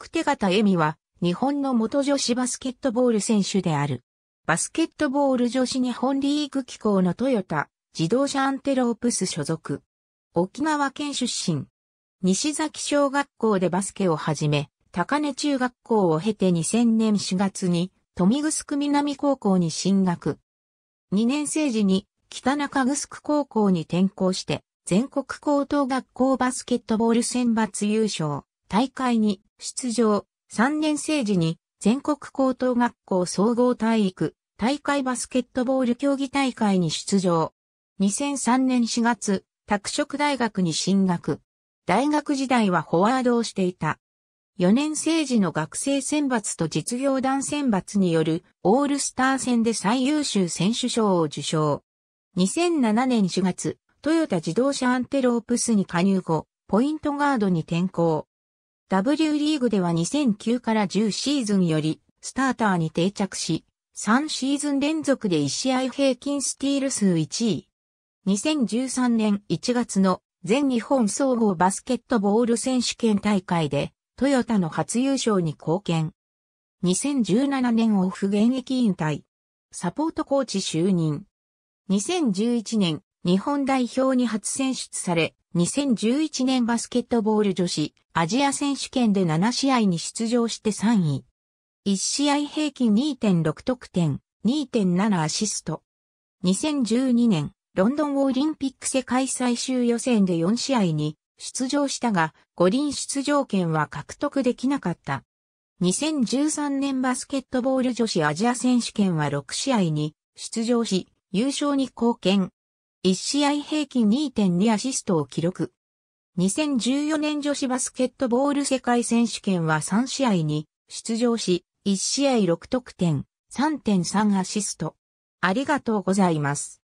クテガタエミは、日本の元女子バスケットボール選手である。バスケットボール女子日本リーグ機構のトヨタ、自動車アンテロープス所属。沖縄県出身。西崎小学校でバスケを始め、高根中学校を経て2000年4月に、富城南高校に進学。2年生時に、北中城高校に転校して、全国高等学校バスケットボール選抜優勝。大会に出場、3年生時に全国高等学校総合体育、大会バスケットボール競技大会に出場。2003年4月、拓殖大学に進学。大学時代はフォワードをしていた。4年生時の学生選抜と実業団選抜によるオールスター戦で最優秀選手賞を受賞。2007年4月、トヨタ自動車アンテロープスに加入後、ポイントガードに転向。W リーグでは2009から10シーズンよりスターターに定着し、3シーズン連続で1試合平均スティール数1位。2013年1月の全日本総合バスケットボール選手権大会で、トヨタの初優勝に貢献。2017年オフ現役引退。サポートコーチ就任。2011年日本代表に初選出され、2011年バスケットボール女子アジア選手権で7試合に出場して3位。1試合平均2.6得点、2.7アシスト。2012年、ロンドンオリンピック世界最終予選で4試合に出場したが、五輪出場権は獲得できなかった。2013年バスケットボール女子アジア選手権は6試合に出場し、優勝に貢献。1試合平均2.2アシストを記録。2014年女子バスケットボール世界選手権は3試合に出場し、1試合6得点、3.3アシスト。ありがとうございます。